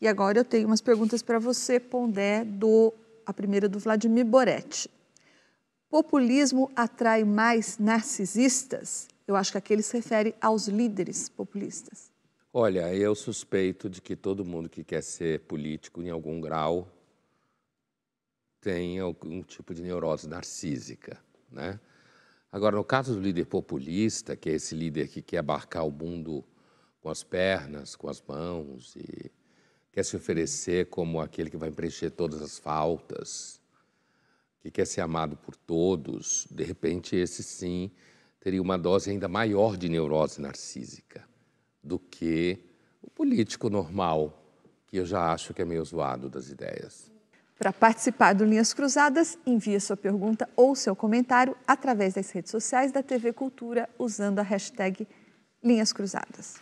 E agora eu tenho umas perguntas para você, Pondé, do, a primeira do Vladimir Boretti. Populismo atrai mais narcisistas? Eu acho que aqui ele se refere aos líderes populistas. Olha, eu suspeito de que todo mundo que quer ser político em algum grau tem algum tipo de neurose narcísica, né? Agora, no caso do líder populista, que é esse líder que quer abarcar o mundo com as pernas, com as mãos e quer se oferecer como aquele que vai preencher todas as faltas, que quer ser amado por todos, de repente esse sim teria uma dose ainda maior de neurose narcísica do que o político normal, que eu já acho que é meio zoado das ideias. Para participar do Linhas Cruzadas, envie sua pergunta ou seu comentário através das redes sociais da TV Cultura usando a hashtag Linhas Cruzadas.